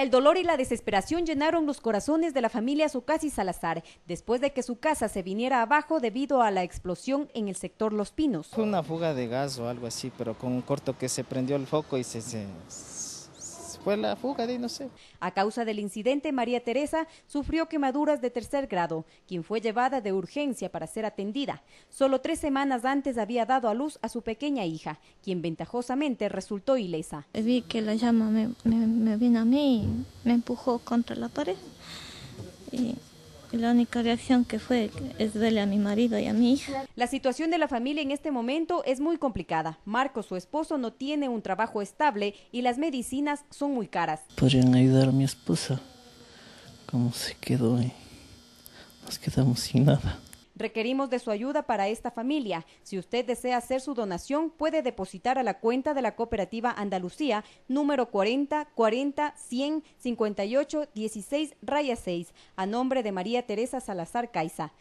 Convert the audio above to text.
El dolor y la desesperación llenaron los corazones de la familia Sucasi Salazar después de que su casa se viniera abajo debido a la explosión en el sector Los Pinos. Fue una fuga de gas o algo así, pero con un corto que se prendió el foco y se, se fue la fuga de no sé. A causa del incidente, María Teresa sufrió quemaduras de tercer grado, quien fue llevada de urgencia para ser atendida. Solo tres semanas antes había dado a luz a su pequeña hija, quien ventajosamente resultó ilesa. Vi que la llama me, vino a mí me empujó contra la pared. Y la única reacción que fue es verle a mi marido y a mi hija. La situación de la familia en este momento es muy complicada. Marco, su esposo, no tiene un trabajo estable y las medicinas son muy caras. Podrían ayudar a mi esposa. ¿Cómo se quedó? Nos quedamos sin nada. Requerimos de su ayuda para esta familia. Si usted desea hacer su donación, puede depositar a la cuenta de la cooperativa Andalucía número 40 40 100 16 raya 6 a nombre de María Teresa Salazar Caiza.